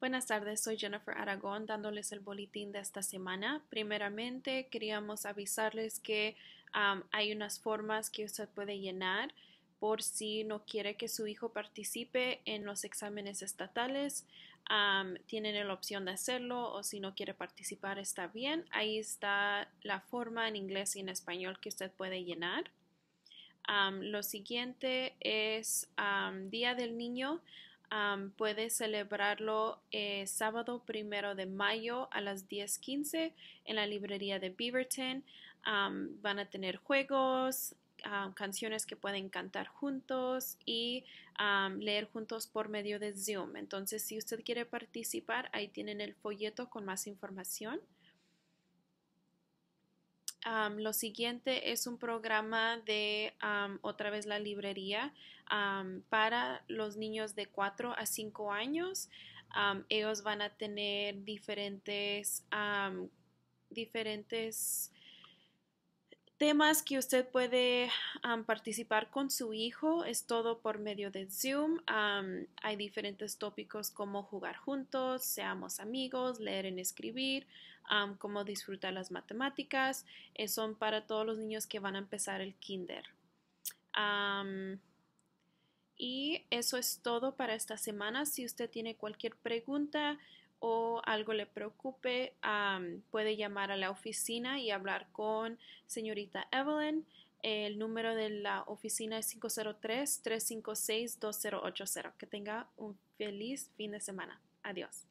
Buenas tardes, soy Jennifer Aragón dándoles el boletín de esta semana. Primeramente, queríamos avisarles que hay unas formas que usted puede llenar por si no quiere que su hijo participe en los exámenes estatales. tienen la opción de hacerlo o si no quiere participar está bien. Ahí está la forma en inglés y en español que usted puede llenar. lo siguiente es Día del Niño puede celebrarlo eh, sábado primero de mayo a las 10.15 en la librería de Beaverton. van a tener juegos, canciones que pueden cantar juntos y leer juntos por medio de Zoom. Entonces, si usted quiere participar, ahí tienen el folleto con más información lo siguiente es un programa de otra vez la librería para los niños de 4 a 5 años. ellos van a tener diferentes, diferentes Temas que usted puede participar con su hijo es todo por medio de Zoom. hay diferentes tópicos como jugar juntos, seamos amigos, leer en escribir, cómo disfrutar las matemáticas. Eh, son para todos los niños que van a empezar el kinder. y eso es todo para esta semana. Si usted tiene cualquier pregunta o algo le preocupe, puede llamar a la oficina y hablar con señorita Evelyn. El número de la oficina es 503-356-2080. Que tenga un feliz fin de semana. Adiós.